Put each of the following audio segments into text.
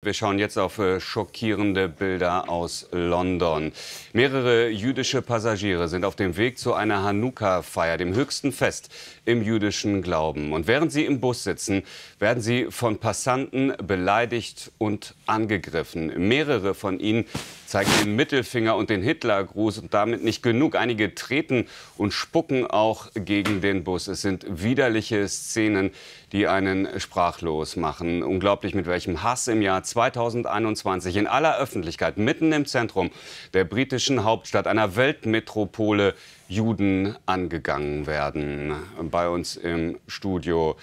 Wir schauen jetzt auf äh, schockierende Bilder aus London. Mehrere jüdische Passagiere sind auf dem Weg zu einer Hanukkah-Feier, dem höchsten Fest im jüdischen Glauben. Und während sie im Bus sitzen, werden sie von Passanten beleidigt und angegriffen. Mehrere von ihnen zeigen den Mittelfinger und den Hitlergruß und damit nicht genug. Einige treten und spucken auch gegen den Bus. Es sind widerliche Szenen, die einen sprachlos machen. Unglaublich, mit welchem Hass im Jahr 2021 in aller Öffentlichkeit mitten im Zentrum der britischen Hauptstadt, einer Weltmetropole, Juden angegangen werden. Bei uns im Studio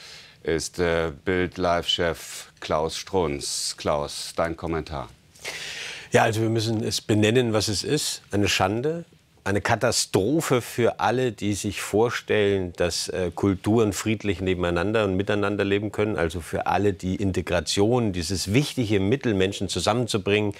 ist äh, Bild-Live-Chef Klaus Strunz. Klaus, dein Kommentar. Ja, also wir müssen es benennen, was es ist. Eine Schande, eine Katastrophe für alle, die sich vorstellen, dass äh, Kulturen friedlich nebeneinander und miteinander leben können. Also für alle, die Integration, dieses wichtige Mittel, Menschen zusammenzubringen,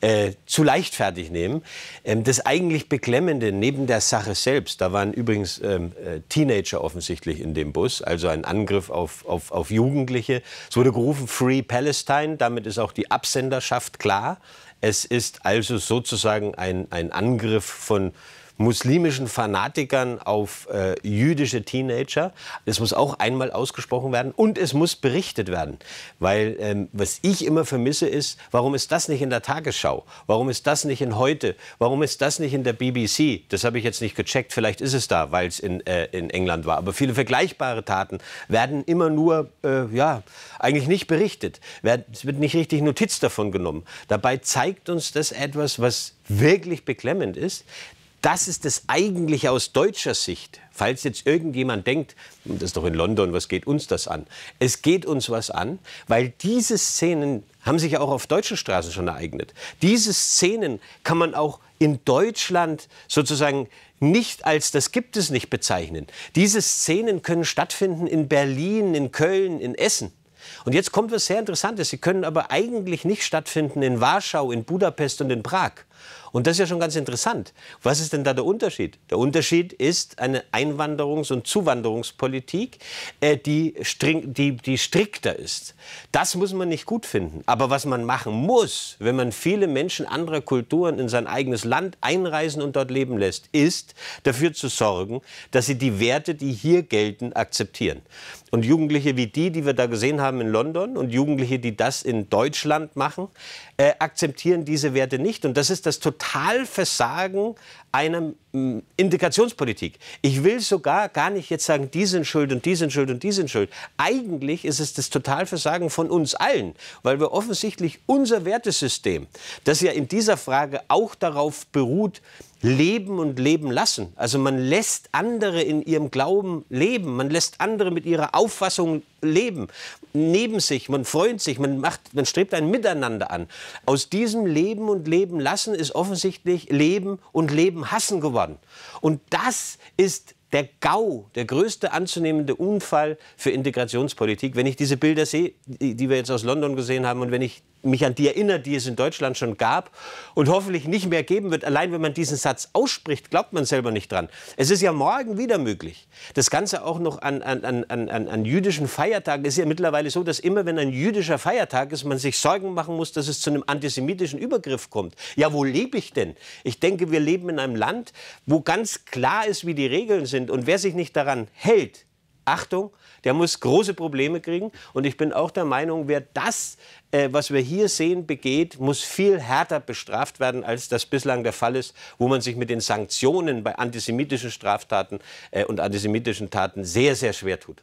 äh, zu leichtfertig nehmen. Ähm, das eigentlich Beklemmende neben der Sache selbst, da waren übrigens ähm, äh, Teenager offensichtlich in dem Bus, also ein Angriff auf, auf, auf Jugendliche. Es wurde gerufen, Free Palestine, damit ist auch die Absenderschaft klar. Es ist also sozusagen ein, ein Angriff von muslimischen Fanatikern auf äh, jüdische Teenager. Das muss auch einmal ausgesprochen werden und es muss berichtet werden. Weil ähm, was ich immer vermisse ist, warum ist das nicht in der Tagesschau? Warum ist das nicht in heute? Warum ist das nicht in der BBC? Das habe ich jetzt nicht gecheckt. Vielleicht ist es da, weil es in, äh, in England war. Aber viele vergleichbare Taten werden immer nur, äh, ja, eigentlich nicht berichtet. Es wird nicht richtig Notiz davon genommen. Dabei zeigt uns das etwas, was wirklich beklemmend ist, das ist das eigentlich aus deutscher Sicht. Falls jetzt irgendjemand denkt, hm, das ist doch in London, was geht uns das an? Es geht uns was an, weil diese Szenen haben sich ja auch auf deutschen Straßen schon ereignet. Diese Szenen kann man auch in Deutschland sozusagen nicht als das gibt es nicht bezeichnen. Diese Szenen können stattfinden in Berlin, in Köln, in Essen. Und jetzt kommt was sehr Interessantes. Sie können aber eigentlich nicht stattfinden in Warschau, in Budapest und in Prag. Und das ist ja schon ganz interessant. Was ist denn da der Unterschied? Der Unterschied ist eine Einwanderungs- und Zuwanderungspolitik, äh, die, string, die, die strikter ist. Das muss man nicht gut finden. Aber was man machen muss, wenn man viele Menschen anderer Kulturen in sein eigenes Land einreisen und dort leben lässt, ist dafür zu sorgen, dass sie die Werte, die hier gelten, akzeptieren. Und Jugendliche wie die, die wir da gesehen haben in London und Jugendliche, die das in Deutschland machen, äh, akzeptieren diese Werte nicht. Und das ist das das Totalversagen einer mm, Integrationspolitik. Ich will sogar gar nicht jetzt sagen, die sind schuld und die sind schuld und die sind schuld. Eigentlich ist es das Totalversagen von uns allen, weil wir offensichtlich unser Wertesystem, das ja in dieser Frage auch darauf beruht, leben und leben lassen. Also man lässt andere in ihrem Glauben leben, man lässt andere mit ihrer Auffassung leben, neben sich, man freut sich, man, macht, man strebt ein Miteinander an. Aus diesem Leben und Leben lassen ist offensichtlich Leben und Leben hassen geworden. Und das ist der GAU, der größte anzunehmende Unfall für Integrationspolitik. Wenn ich diese Bilder sehe, die wir jetzt aus London gesehen haben und wenn ich mich an die erinnert, die es in Deutschland schon gab und hoffentlich nicht mehr geben wird. Allein wenn man diesen Satz ausspricht, glaubt man selber nicht dran. Es ist ja morgen wieder möglich. Das Ganze auch noch an, an, an, an, an jüdischen Feiertagen ist ja mittlerweile so, dass immer wenn ein jüdischer Feiertag ist, man sich Sorgen machen muss, dass es zu einem antisemitischen Übergriff kommt. Ja, wo lebe ich denn? Ich denke, wir leben in einem Land, wo ganz klar ist, wie die Regeln sind. Und wer sich nicht daran hält, Achtung, der muss große Probleme kriegen. Und ich bin auch der Meinung, wer das, äh, was wir hier sehen, begeht, muss viel härter bestraft werden, als das bislang der Fall ist, wo man sich mit den Sanktionen bei antisemitischen Straftaten äh, und antisemitischen Taten sehr, sehr schwer tut.